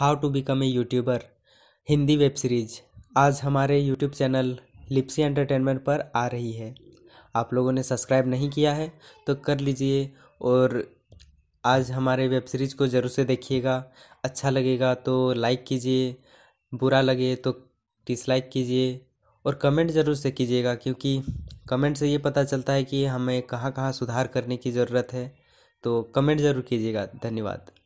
how to become a YouTuber Hindi web series आज हमारे YouTube channel लिप्सी entertainment पर आ रही है आप लोगों ने सब्सक्राइब नहीं किया है तो कर लीजिए और आज हमारे वेब सीरीज को ज़रूर से देखिएगा अच्छा लगेगा तो लाइक कीजिए बुरा लगे तो डिसलाइक कीजिए और कमेंट ज़रूर से कीजिएगा क्योंकि कमेंट से ये पता चलता है कि हमें कहाँ कहाँ सुधार करने की ज़रूरत है तो कमेंट ज़रूर कीजिएगा धन्यवाद